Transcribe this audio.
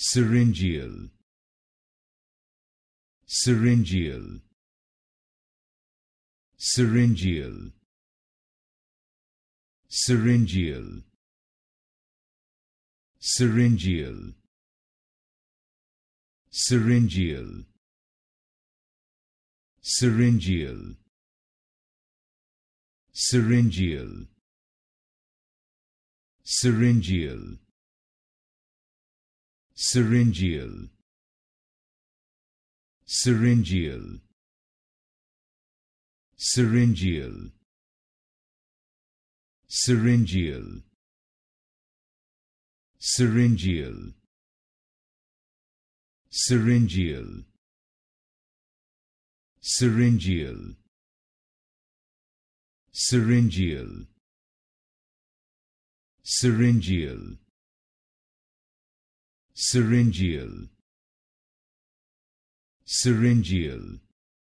Syringeal Syringeal Syringeal Syringeal Syringeal Syringeal Syringeal Syringeal Syringeal Syringeal Syringeal Syringeal Syringeal Syringeal Syringeal Syringeal Syringeal Syringeal Syringeal. Syringeal.